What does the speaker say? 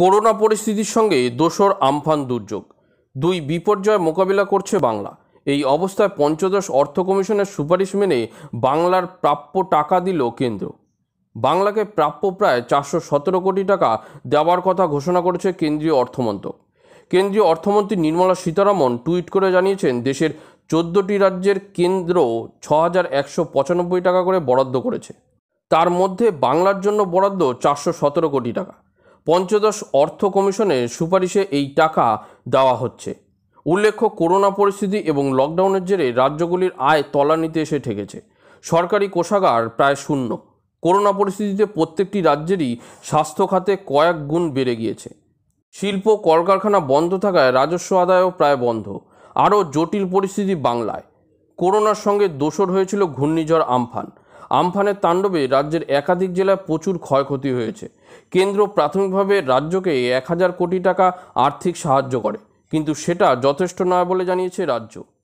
corona পরিস্থিতির সঙ্গে দোসর আমফান দুর্যোগ দুই বিপর্যয় মোকাবিলা করছে বাংলা এই অবস্থায় পঞ্চদশ অর্থ কমিশনের সুপারিশ মেনে বাংলার প্রাপ্য টাকা দিল কেন্দ্র বাংলাকে প্রাপ্য প্রায় চারশো সতেরো কোটি টাকা দেওয়ার কথা ঘোষণা করেছে কেন্দ্রীয় অর্থমন্ত্রক কেন্দ্রীয় অর্থমন্ত্রী নির্মলা সীতারামন টুইট করে জানিয়েছেন দেশের চোদ্দোটি রাজ্যের কেন্দ্র ছ হাজার একশো পঁচানব্বই টাকা করে বরাদ্দ করেছে তার মধ্যে বাংলার জন্য বরাদ্দ চারশো সতেরো কোটি টাকা পঞ্চদশ অর্থ কমিশনের সুপারিশে এই টাকা দেওয়া হচ্ছে উল্লেখ্য করোনা পরিস্থিতি এবং লকডাউনের জেরে রাজ্যগুলির আয় তলানিতে এসে ঠেকেছে সরকারি কোষাগার প্রায় শূন্য করোনা পরিস্থিতিতে প্রত্যেকটি রাজ্যেরই স্বাস্থ্য খাতে কয়েক গুণ বেড়ে গিয়েছে শিল্প কলকারখানা বন্ধ থাকায় রাজস্ব আদায়ও প্রায় বন্ধ আরও জটিল পরিস্থিতি বাংলায় করোনার সঙ্গে দোষর হয়েছিল ঘূর্ণিঝড় আমফান আমফানের তাণ্ডবে রাজ্যের একাধিক জেলায় প্রচুর ক্ষয়ক্ষতি হয়েছে কেন্দ্র প্রাথমিকভাবে রাজ্যকে এক হাজার কোটি টাকা আর্থিক সাহায্য করে কিন্তু সেটা যথেষ্ট নয় বলে জানিয়েছে রাজ্য